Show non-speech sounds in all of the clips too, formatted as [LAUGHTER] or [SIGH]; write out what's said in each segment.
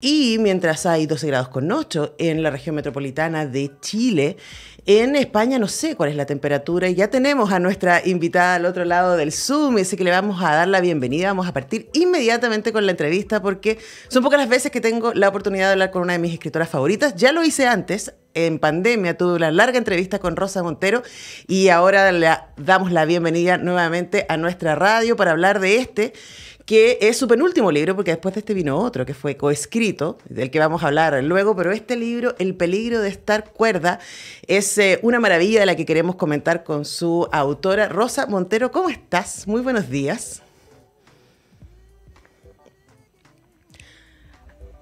Y mientras hay 12 grados con 8 en la región metropolitana de Chile, en España no sé cuál es la temperatura y ya tenemos a nuestra invitada al otro lado del Zoom, así que le vamos a dar la bienvenida, vamos a partir inmediatamente con la entrevista porque son pocas las veces que tengo la oportunidad de hablar con una de mis escritoras favoritas, ya lo hice antes, en pandemia tuve una larga entrevista con Rosa Montero y ahora le damos la bienvenida nuevamente a nuestra radio para hablar de este que es su penúltimo libro, porque después de este vino otro, que fue coescrito, del que vamos a hablar luego, pero este libro, El peligro de estar cuerda, es eh, una maravilla de la que queremos comentar con su autora, Rosa Montero. ¿Cómo estás? Muy buenos días.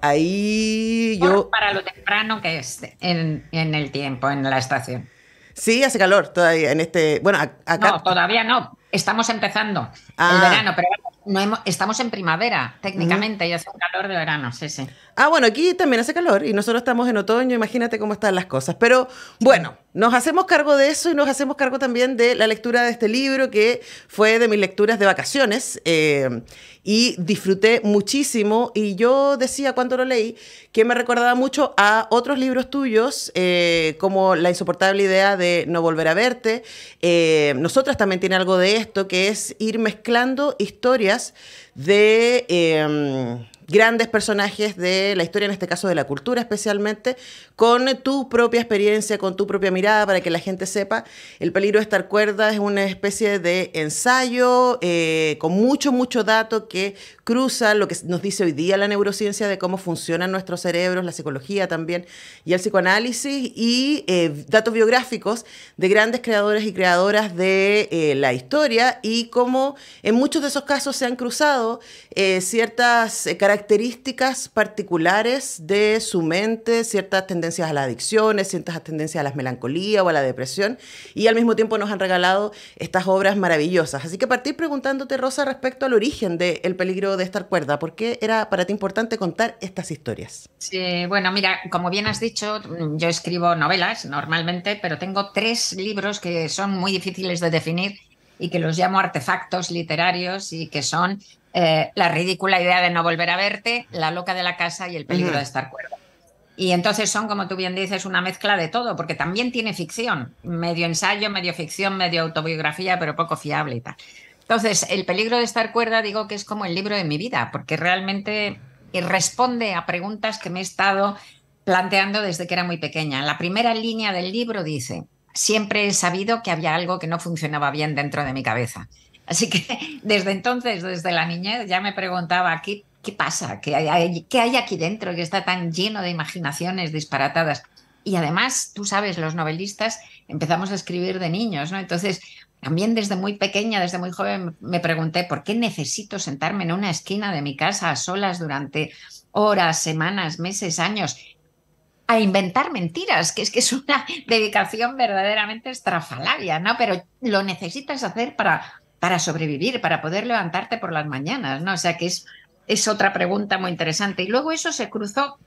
Ahí yo... Para lo temprano que es en, el tiempo, en la estación. Sí, hace calor todavía en este. Bueno, acá. No, todavía no. Estamos empezando el ah. verano, pero estamos en primavera, técnicamente, y hace un calor de verano, sí, sí. Ah, bueno, aquí también hace calor y nosotros estamos en otoño, imagínate cómo están las cosas. Pero bueno, nos hacemos cargo de eso y nos hacemos cargo también de la lectura de este libro, que fue de mis lecturas de vacaciones eh, y disfruté muchísimo. Y yo decía cuando lo leí que me recordaba mucho a otros libros tuyos, eh, como La insoportable idea de no volver a verte. Eh, nosotras también tiene algo de esto, que es ir mezclando historias de em, grandes personajes de la historia, en este caso de la cultura especialmente, con tu propia experiencia, con tu propia mirada, para que la gente sepa. El peligro de estar cuerda es una especie de ensayo eh, con mucho, mucho dato que cruza lo que nos dice hoy día la neurociencia de cómo funcionan nuestros cerebros, la psicología también y el psicoanálisis y eh, datos biográficos de grandes creadores y creadoras de eh, la historia y cómo en muchos de esos casos se han cruzado ciertas características características particulares de su mente, ciertas tendencias a las adicciones, ciertas tendencias a la melancolía o a la depresión, y al mismo tiempo nos han regalado estas obras maravillosas. Así que partir preguntándote, Rosa, respecto al origen del peligro de estar cuerda, ¿por qué era para ti importante contar estas historias? Sí, bueno, mira, como bien has dicho, yo escribo novelas normalmente, pero tengo tres libros que son muy difíciles de definir y que los llamo artefactos literarios y que son eh, la ridícula idea de no volver a verte, La loca de la casa y El peligro de estar cuerda. Y entonces son, como tú bien dices, una mezcla de todo, porque también tiene ficción, medio ensayo, medio ficción, medio autobiografía, pero poco fiable y tal. Entonces, el peligro de estar cuerda digo que es como el libro de mi vida, porque realmente responde a preguntas que me he estado planteando desde que era muy pequeña. La primera línea del libro dice, siempre he sabido que había algo que no funcionaba bien dentro de mi cabeza. Así que [LAUGHS] desde entonces, desde la niñez, ya me preguntaba qué, qué pasa, ¿Qué hay, qué hay aquí dentro que está tan lleno de imaginaciones disparatadas. Y además, tú sabes, los novelistas empezamos a escribir de niños, ¿no? Entonces, también desde muy pequeña, desde muy joven, me pregunté por qué necesito sentarme en una esquina de mi casa a solas durante horas, semanas, meses, años a inventar mentiras, que es que es una [LAUGHS] dedicación verdaderamente estrafalaria, ¿no? Pero lo necesitas hacer para para sobrevivir, para poder levantarte por las mañanas, ¿no? O sea que es, es otra pregunta muy interesante. Y luego eso se cruzó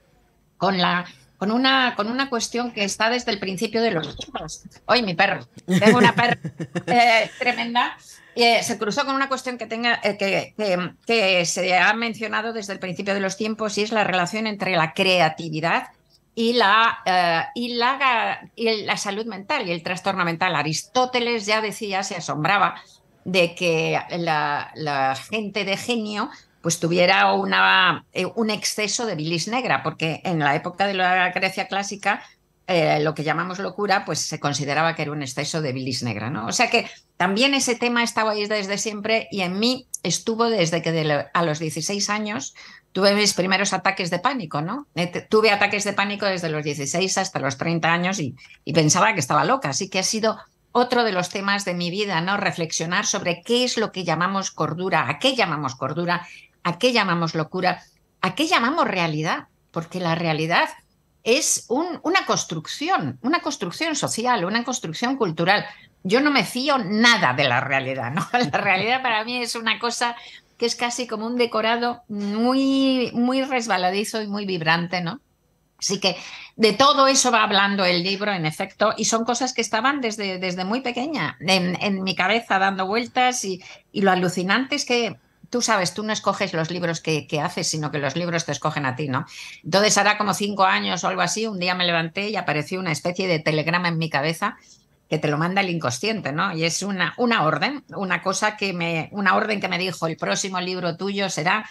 con la con una, con una cuestión que está desde el principio de los tiempos Hoy mi perro, tengo una perra [LAUGHS] eh, tremenda. y eh, se cruzó con una cuestión que, tenga, eh, que, se ha mencionado desde el principio de los tiempos y es la relación entre la creatividad y la, y la, y la salud mental y el trastorno mental. Aristóteles ya decía, se asombraba de que la, gente de genio pues tuviera una, eh, un exceso de bilis negra, porque en la época de la Grecia clásica eh, lo que llamamos locura, pues se consideraba que era un exceso de bilis negra, ¿no? O sea que también ese tema estaba ahí desde siempre y en mí estuvo desde que a los 16 años tuve mis primeros ataques de pánico, ¿no? Eh, tuve ataques de pánico desde los 16 hasta los 30 años y pensaba que estaba loca, así que ha sido otro de los temas de mi vida, ¿no? Reflexionar sobre qué es lo que llamamos cordura, a qué llamamos cordura, a qué llamamos locura, a qué llamamos realidad, porque la realidad es una construcción, una construcción social, una construcción cultural. Yo no me fío nada de la realidad, ¿no? [LAUGHS] La realidad para mí es una cosa que es casi como un decorado muy, muy resbaladizo y muy vibrante, ¿no? Así que de todo eso va hablando el libro, en efecto, y son cosas que estaban desde, desde muy pequeña en, mi cabeza dando vueltas y, lo alucinante es que tú sabes, tú no escoges los libros que, haces, sino que los libros te escogen a ti, ¿no? Entonces, hará como cinco años o algo así, un día me levanté y apareció una especie de telegrama en mi cabeza que te lo manda el inconsciente, ¿no? Y es una, una orden, una cosa que me, una orden que me dijo, el próximo libro tuyo será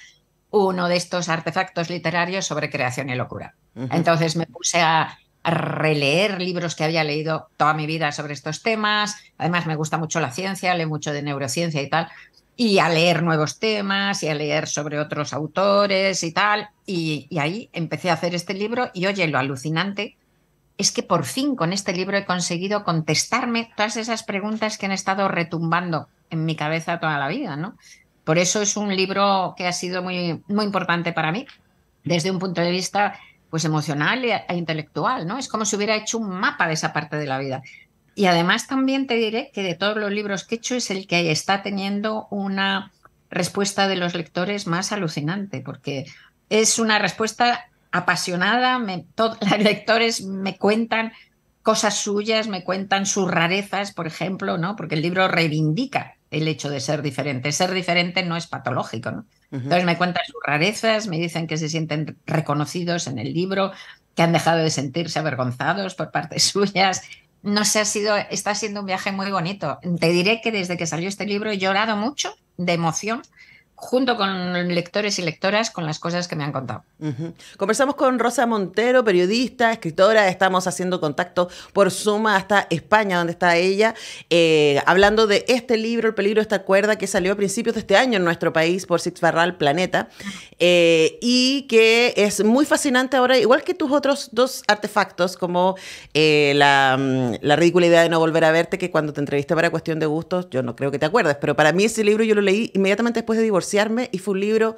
uno de estos artefactos literarios sobre creación y locura. Entonces me puse a, releer libros que había leído toda mi vida sobre estos temas. Además me gusta mucho la ciencia, leo mucho de neurociencia y tal. Y a leer nuevos temas y a leer sobre otros autores y tal. y ahí empecé a hacer este libro y oye, lo alucinante es que por fin con este libro he conseguido contestarme todas esas preguntas que han estado retumbando en mi cabeza toda la vida, ¿no? Por eso es un libro que ha sido muy, muy importante para mí, desde un punto de vista pues emocional e intelectual, ¿no? Es como si hubiera hecho un mapa de esa parte de la vida. Y además también te diré que de todos los libros que he hecho es el que está teniendo una respuesta de los lectores más alucinante, porque es una respuesta apasionada, [LAUGHS] los lectores me cuentan cosas suyas, me cuentan sus rarezas, por ejemplo, ¿no? Porque el libro reivindica el hecho de ser diferente. Ser diferente no es patológico, ¿no? Entonces me cuentan sus rarezas, me dicen que se sienten reconocidos en el libro, que han dejado de sentirse avergonzados por partes [LAUGHS] suyas. No sé, ha sido, está siendo un viaje muy bonito. Te diré que desde que salió este libro he llorado mucho de emoción junto con lectores y lectoras con las cosas que me han contado. Conversamos con Rosa Montero, periodista, escritora, estamos haciendo contacto por Suma hasta España, donde está ella, eh, hablando de este libro, El peligro de esta cuerda, que salió a principios de este año en nuestro país por Six Barral Planeta, eh, y que es muy fascinante ahora, igual que tus otros dos artefactos, como eh, la, mm, la ridícula idea de no volver a verte, que cuando te entrevisté para Cuestión de Gustos, yo no creo que te acuerdes, pero para mí ese libro yo lo leí inmediatamente después de divorcio y fue un libro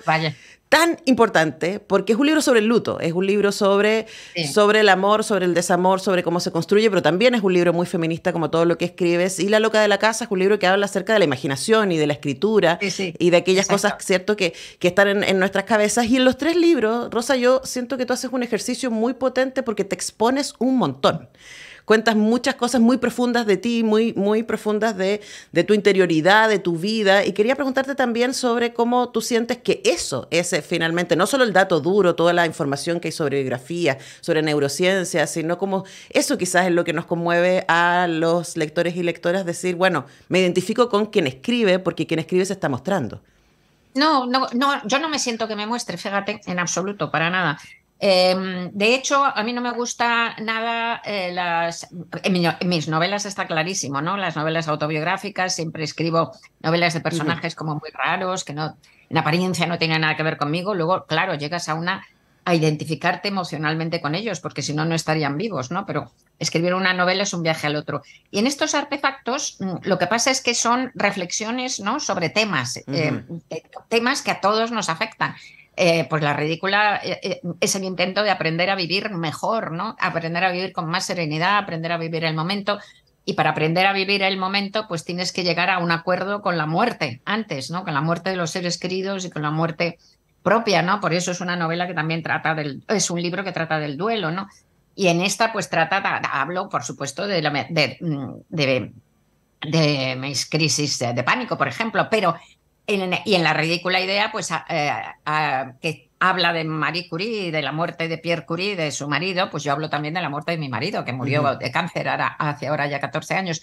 tan importante porque es un libro sobre el luto, es un libro sobre, sobre el amor, sobre el desamor, sobre cómo se construye, pero también es un libro muy feminista como todo lo que escribes. Y La loca de la casa es un libro que habla acerca de la imaginación y de la escritura y de aquellas cosas, ¿cierto?, que, que están en, en, nuestras cabezas. Y en los tres libros, Rosa, yo siento que tú haces un ejercicio muy potente porque te expones un montón cuentas muchas cosas muy profundas de ti, muy, muy profundas de, tu interioridad, de tu vida. Y quería preguntarte también sobre cómo tú sientes que eso es finalmente, no solo el dato duro, toda la información que hay sobre biografía, sobre neurociencia, sino como eso quizás es lo que nos conmueve a los lectores y lectoras, decir, bueno, me identifico con quien escribe porque quien escribe se está mostrando. No, no, no, yo no me siento que me muestre, fíjate, en absoluto, para nada. Em, de hecho, a mí no me gusta nada eh, las... En, mis novelas está clarísimo, ¿no? Las novelas autobiográficas, siempre escribo novelas de personajes como muy raros, que no, en apariencia no tienen nada que ver conmigo. Luego, claro, llegas a una a identificarte emocionalmente con ellos, porque si no, no estarían vivos, ¿no? Pero escribir una novela es un viaje al otro. Y en estos artefactos, mm, lo que pasa es que son reflexiones, ¿no? Sobre temas, em, temas que a todos nos afectan. Eh, pues la ridícula eh, eh, es el intento de aprender a vivir mejor, ¿no? Aprender a vivir con más serenidad, aprender a vivir el momento. Y para aprender a vivir el momento, pues tienes que llegar a un acuerdo con la muerte antes, ¿no? Con la muerte de los seres queridos y con la muerte propia, ¿no? Por eso es una novela que también trata del, es un libro que trata del duelo, ¿no? Y en esta, pues trata, hablo, por supuesto, de, la, mm, de, de crisis de pánico, por ejemplo, pero y en la ridícula idea, pues eh, que habla de Marie Curie, de la muerte de Pierre Curie, de su marido, pues yo hablo también de la muerte de mi marido, que murió de cáncer hace ahora ya 14 años.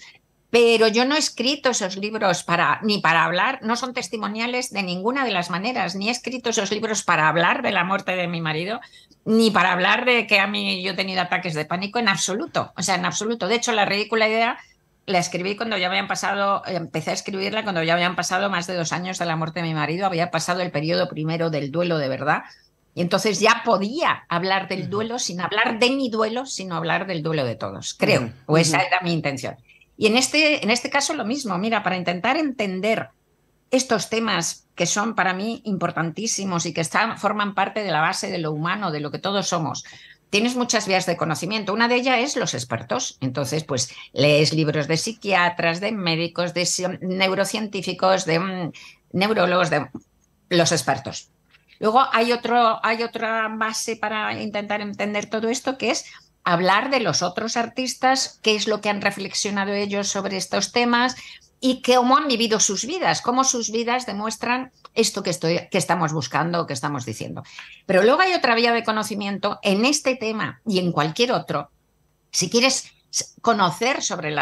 Pero yo no he escrito esos libros para, ni para hablar, no son testimoniales de ninguna de las maneras, ni he escrito esos libros para hablar de la muerte de mi marido, ni para hablar de que a mí yo he tenido ataques de pánico en absoluto, o sea, en absoluto. De hecho, la ridícula idea la escribí cuando ya habían pasado, empecé a escribirla cuando ya habían pasado más de dos años de la muerte de mi marido, había pasado el periodo primero del duelo de verdad. Y entonces ya podía hablar del duelo sin hablar de mi duelo, sino hablar del duelo de todos, creo, o esa era mi intención. Y en este, en este caso lo mismo, mira, para intentar entender estos temas que son para mí importantísimos y que forman parte de la base de lo humano, de lo que todos somos, tienes muchas vías de conocimiento. Una de ellas es los expertos. Entonces, pues lees libros de psiquiatras, de médicos, de neurocientíficos, de mm, neurólogos, de los expertos. Luego hay, otro, hay otra base para intentar entender todo esto que es hablar de los otros artistas, qué es lo que han reflexionado ellos sobre estos temas, y cómo han vivido sus vidas, cómo sus vidas demuestran esto que, estoy, que estamos buscando, que estamos diciendo. Pero luego hay otra vía de conocimiento en este tema y en cualquier otro. Si quieres conocer sobre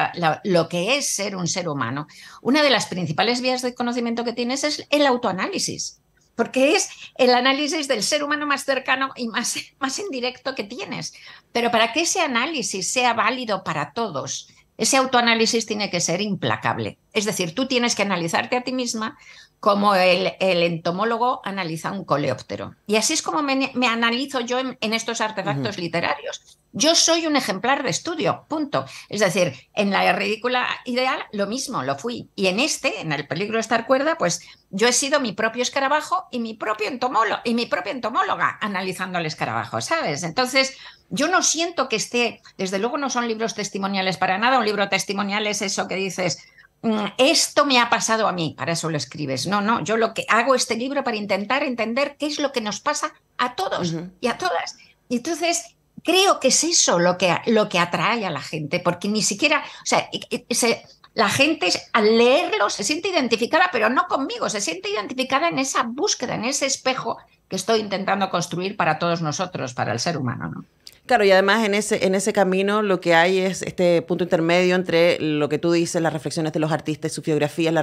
lo que es ser un ser humano, una de las principales vías de conocimiento que tienes es el autoanálisis, porque es el análisis del ser humano más cercano y más, [LAUGHS] más indirecto que tienes. Pero para que ese análisis sea válido para todos, ese autoanálisis tiene que ser implacable. Es decir, tú tienes que analizarte a ti misma como el, entomólogo analiza un coleóptero. Y así es como me, analizo yo en, estos artefactos literarios. Yo soy un ejemplar de estudio, punto. Es decir, en la ridícula ideal lo mismo, lo fui. Y en este, en el peligro de estar cuerda, pues yo he sido mi propio escarabajo y mi propio entomólogo y mi propia entomóloga analizando el escarabajo, ¿sabes? Entonces, yo no siento que esté, desde luego no son libros testimoniales para nada, un libro testimonial es eso que dices, mm, esto me ha pasado a mí, para eso lo escribes. No, no, yo lo que hago este libro para intentar entender qué es lo que nos pasa a todos y a todas. entonces creo que es eso lo que, lo que atrae a la gente, porque ni siquiera, o sea, e, e, e, la gente al leerlo se siente identificada, pero no conmigo, se siente identificada en esa búsqueda, en ese espejo que estoy intentando construir para todos nosotros, para el ser humano. ¿no? Claro, y además en ese, en ese camino lo que hay es este punto intermedio entre lo que tú dices, las reflexiones de los artistas, sus biografías,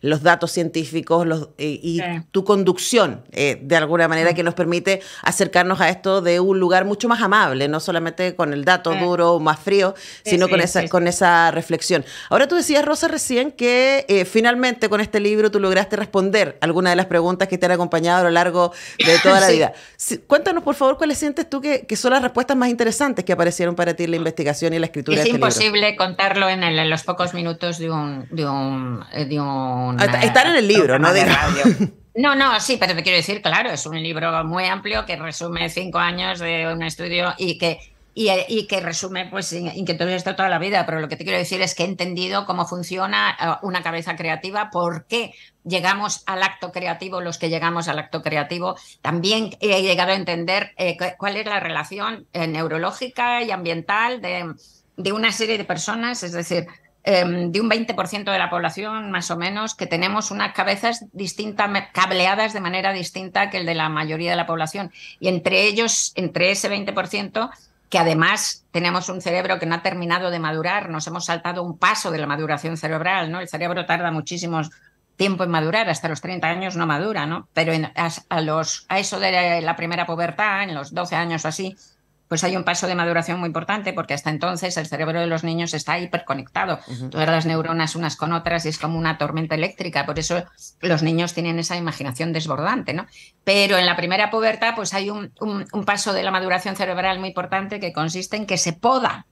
los datos científicos los, eh, y tu conducción, eh, de alguna manera, que nos permite acercarnos a esto de un lugar mucho más amable, no solamente con el dato duro o más frío, sino con, esa, con esa reflexión. Ahora tú decías, Rosa, recién que eh, finalmente con este libro tú lograste responder algunas de las preguntas que te han acompañado a lo largo de toda la [LAUGHS] vida. cuéntanos, por favor, cuáles sientes tú que, que son las respuestas más interesantes que aparecieron para ti en la investigación y la escritura? Es de este imposible contarlo en, los pocos minutos de un... Eh, estar en el libro, ¿no? De radio. [LAUGHS] No, no, sí, pero te quiero decir, claro, es un libro muy amplio que resume cinco años de un estudio y que y, que resume pues que todo esto toda la vida, pero lo que te quiero decir es que he entendido cómo funciona eh, una cabeza creativa, por qué llegamos al acto creativo los que llegamos al acto creativo. También he llegado a entender eh, cuál es la relación eh, neurológica y ambiental de, de, una serie de personas, es decir, em, de un 20% de la población más o menos, que tenemos unas cabezas distintas, cableadas de manera distinta que el de la mayoría de la población. Y entre ellos, entre ese 20%, que además tenemos un cerebro que no ha terminado de madurar, nos hemos saltado un paso de la maduración cerebral, ¿no? El cerebro tarda muchísimo tiempo en madurar, hasta los 30 años no madura, ¿no? Pero a, los, a eso de la primera pubertad, en los 12 años o así, pues hay un paso de maduración muy importante porque hasta entonces el cerebro de los niños está hiperconectado, todas las neuronas unas con otras y es como una tormenta eléctrica, por eso los niños tienen esa imaginación desbordante, ¿no? Pero en la primera pubertad pues hay un, paso de la maduración cerebral muy importante que consiste en que se poda,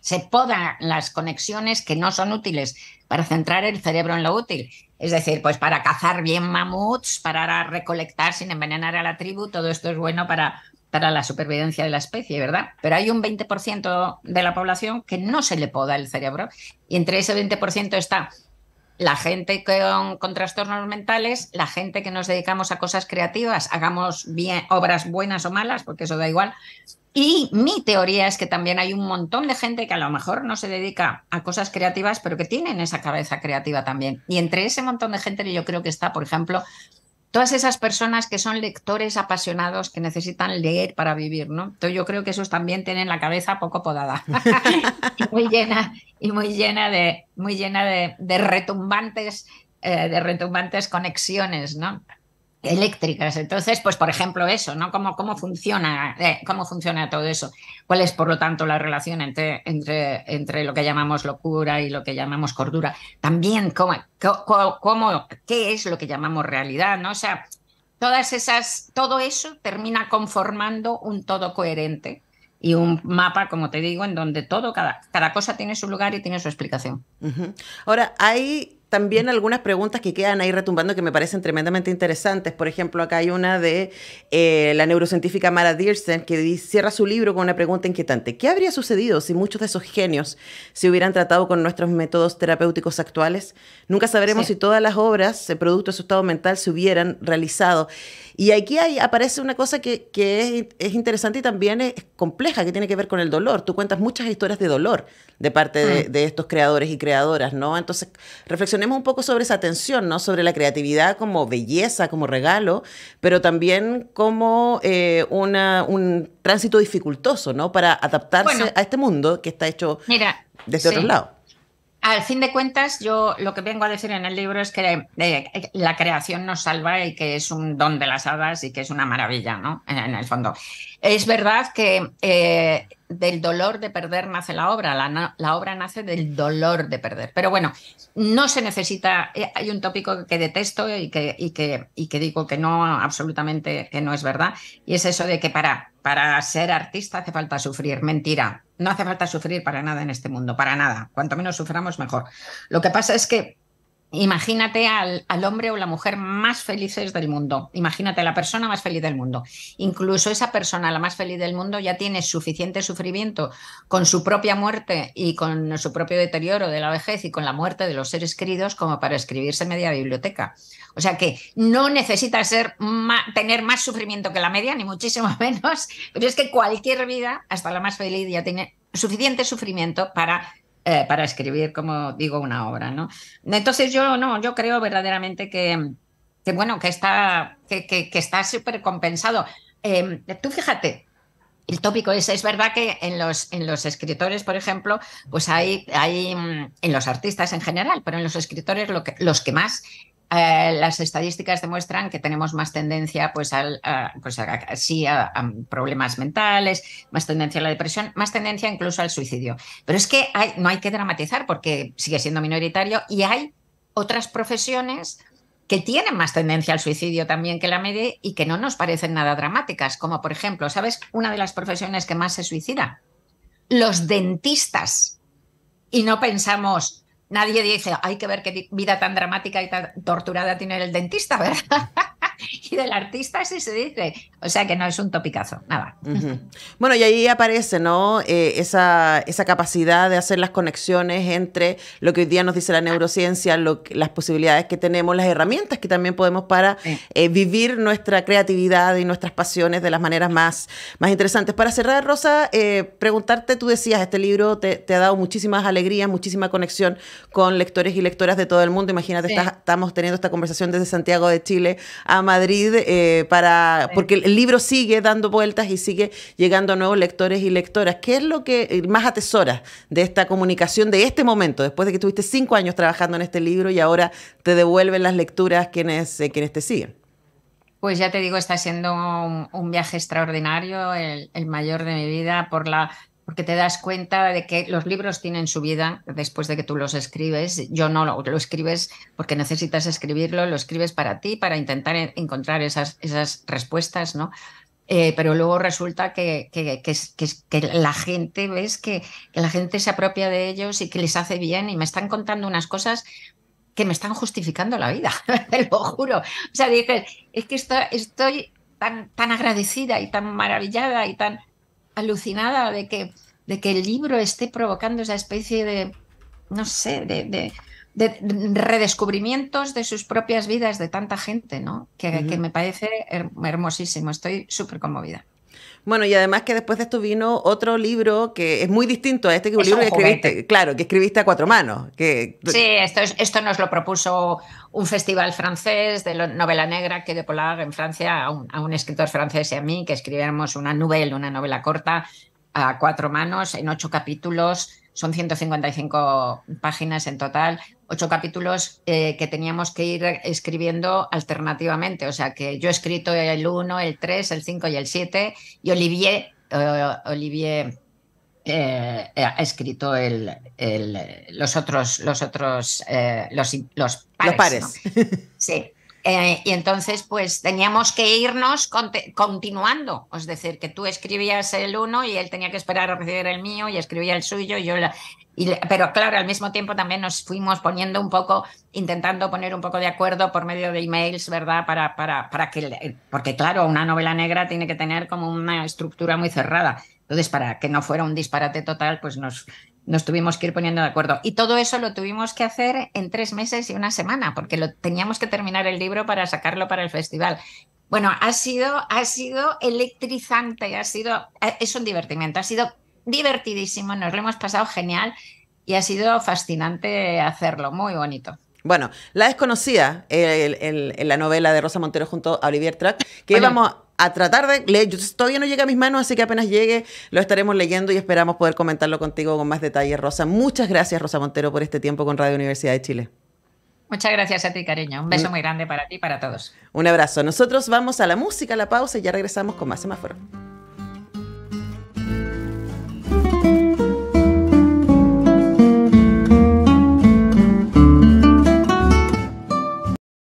se podan las conexiones que no son útiles para centrar el cerebro en lo útil. Es decir, pues para cazar bien mamuts, para recolectar sin envenenar a la tribu, todo esto es bueno para para la supervivencia de la especie, ¿verdad? Pero hay un 20% de la población que no se le poda el cerebro y entre ese 20% está la gente con, trastornos mentales, la gente que nos dedicamos a cosas creativas, hagamos obras buenas o malas, porque eso da igual. Y mi teoría es que también hay un montón de gente que a lo mejor no se dedica a cosas creativas, pero que tienen esa cabeza creativa también. Y entre ese montón de gente yo creo que está, por ejemplo, todas esas personas que son lectores apasionados que necesitan leer para vivir, ¿no? Entonces yo creo que esos también tienen la cabeza poco podada [LAUGHS] y muy llena y muy llena de muy llena de, retumbantes eh, de retumbantes conexiones, ¿no? eléctricas. Entonces, pues por ejemplo eso, ¿no? ¿Cómo, cómo, funciona, eh, ¿Cómo funciona todo eso? ¿Cuál es, por lo tanto, la relación entre, entre, entre lo que llamamos locura y lo que llamamos cordura? También, ¿cómo, cómo, qué es lo que llamamos realidad, ¿no? O sea, todas esas, todo eso termina conformando un todo coherente y un mapa, como te digo, en donde todo, cada, cada cosa tiene su lugar y tiene su explicación. Ahora, hay también algunas preguntas que quedan ahí retumbando que me parecen tremendamente interesantes. Por ejemplo, acá hay una de eh, la neurocientífica Mara Dirksen que cierra su libro con una pregunta inquietante. ¿Qué habría sucedido si muchos de esos genios se hubieran tratado con nuestros métodos terapéuticos actuales? Nunca sabremos si todas las obras, producto de su estado mental, se hubieran realizado. Y aquí aparece una cosa que, es, interesante y también es, compleja, que tiene que ver con el dolor. Tú cuentas muchas historias de dolor de parte de, mm. estos creadores y creadoras, ¿no? Entonces, reflexionar tenemos un poco sobre esa tensión, ¿no? Sobre la creatividad como belleza, como regalo, pero también como eh, un tránsito dificultoso, ¿no? Para adaptarse a este mundo que está hecho desde otro lado. Al fin de cuentas, yo lo que vengo a decir en el libro es que eh, eh, la creación nos salva y que es un don de las hadas y que es una maravilla, ¿no? En, el fondo. Es verdad que del dolor de perder nace la obra, la, obra nace del dolor de perder. Pero bueno, no se necesita, eh, hay un tópico que detesto y que, y que, y que digo que no, absolutamente que no es verdad, y es eso de que para, para ser artista hace falta sufrir, mentira, no hace falta sufrir para nada en este mundo, para nada, cuanto menos suframos mejor. Lo que pasa es que Imagínate al, hombre o la mujer más felices del mundo. Imagínate a la persona más feliz del mundo. Incluso esa persona, la más feliz del mundo, ya tiene suficiente sufrimiento con su propia muerte y con su propio deterioro de la vejez y con la muerte de los seres queridos como para escribirse media biblioteca. O sea que no necesita ser tener más sufrimiento que la media, ni muchísimo [LAUGHS] menos. Pero es que cualquier vida, hasta la más feliz, ya tiene suficiente sufrimiento para eh, para escribir, como digo, una obra, ¿no? Entonces yo no, yo creo verdaderamente que, bueno, que está que, está súper compensado. Em, tú fíjate, el tópico es, es verdad que en los, en los escritores, por ejemplo, pues hay, hay, mm, en los artistas en general, pero en los escritores lo los que más eh, las estadísticas demuestran que tenemos más tendencia pues, al, pues, a, problemas mentales, más tendencia a la depresión, más tendencia incluso al suicidio. Pero es que no hay que dramatizar porque sigue siendo minoritario y hay otras profesiones que tienen más tendencia al suicidio también que la media y que no nos parecen nada dramáticas, como por ejemplo, ¿sabes? Una de las profesiones que más se suicida, los dentistas. Y no pensamos, nadie dice, hay que ver qué vida tan dramática y tan torturada tiene el dentista, [LAUGHS] ¿verdad? [LAUGHS] y del artista si se dice. O sea que no es un topicazo, nada. Bueno, y ahí aparece, ¿no? Eh, esa, esa, capacidad de hacer las conexiones entre lo que hoy día nos dice la neurociencia, lo, las posibilidades que tenemos, las herramientas que también podemos para eh, vivir nuestra creatividad y nuestras pasiones de las maneras más, más interesantes. Para cerrar, Rosa, eh, preguntarte, tú decías, este libro te, ha dado muchísimas alegrías, muchísima conexión con lectores y lectoras de todo el mundo. Imagínate, estamos teniendo esta conversación desde Santiago de Chile a Madrid eh, para. porque el libro sigue dando vueltas y sigue llegando a nuevos lectores y lectoras. ¿Qué es lo que eh, más atesora de esta comunicación de este momento, después de que tuviste cinco años trabajando en este libro y ahora te devuelven las lecturas quienes, te eh, siguen? Pues ya te digo, está siendo un, viaje extraordinario, el, mayor de mi vida, por la porque te das cuenta de que los libros tienen su vida después de que tú los escribes. Yo no lo, escribes porque necesitas escribirlo, lo escribes para ti, para intentar encontrar esas, esas respuestas, ¿no? Eh, pero luego resulta que, que, que, la gente, ves, que, la gente se apropia de ellos y que les hace bien y me están contando unas cosas que me están justificando la vida, [LAUGHS] te lo juro. O sea, dices, es que estoy, estoy tan, tan agradecida y tan maravillada y tan alucinada de que, de que el libro esté provocando esa especie de, no sé, de, de, redescubrimientos de sus propias vidas de tanta gente, ¿no? Que, que me parece hermosísimo, estoy súper conmovida. Bueno, y además que después de esto vino otro libro que es muy distinto a este que libro que escribiste, claro, que escribiste a cuatro manos. Sí, esto, esto nos lo propuso un festival francés de novela negra que de Polar en Francia a un, escritor francés y a mí que escribiéramos una novela, una novela corta a cuatro manos en ocho capítulos son 155 páginas en total, ocho capítulos eh, que teníamos que ir escribiendo alternativamente. O sea que yo he escrito el 1, el 3, el 5 y el 7 y Olivier, eh, Olivier eh, ha escrito el, los otros, los otros, los, los pares. Los pares. Sí. [LAUGHS] Eh, y entonces, pues teníamos que irnos continuando. Es decir, que tú escribías el uno y él tenía que esperar a recibir el mío y escribía el suyo. yo pero claro, al mismo tiempo también nos fuimos poniendo un poco, intentando poner un poco de acuerdo por medio de emails, ¿verdad? Para, para, para que, porque claro, una novela negra tiene que tener como una estructura muy cerrada. Entonces, para que no fuera un disparate total, pues nos nos tuvimos que ir poniendo de acuerdo. Y todo eso lo tuvimos que hacer en tres meses y una semana, porque lo, teníamos que terminar el libro para sacarlo para el festival. Bueno, ha sido, ha sido electrizante, ha sido, eh, es un divertimiento, ha sido divertidísimo, nos lo hemos pasado genial y ha sido fascinante hacerlo, muy bonito. Bueno, La desconocía en la novela de Rosa Montero junto a Olivier Track, que íbamos a tratar de leer. Yo, todavía no llega a mis manos, así que apenas llegue lo estaremos leyendo y esperamos poder comentarlo contigo con más detalle, Rosa. Muchas gracias, Rosa Montero, por este tiempo con Radio Universidad de Chile. Muchas gracias a ti, cariño. Un beso mm. muy grande para ti y para todos. Un abrazo. Nosotros vamos a la música, a la pausa y ya regresamos con más semáforo.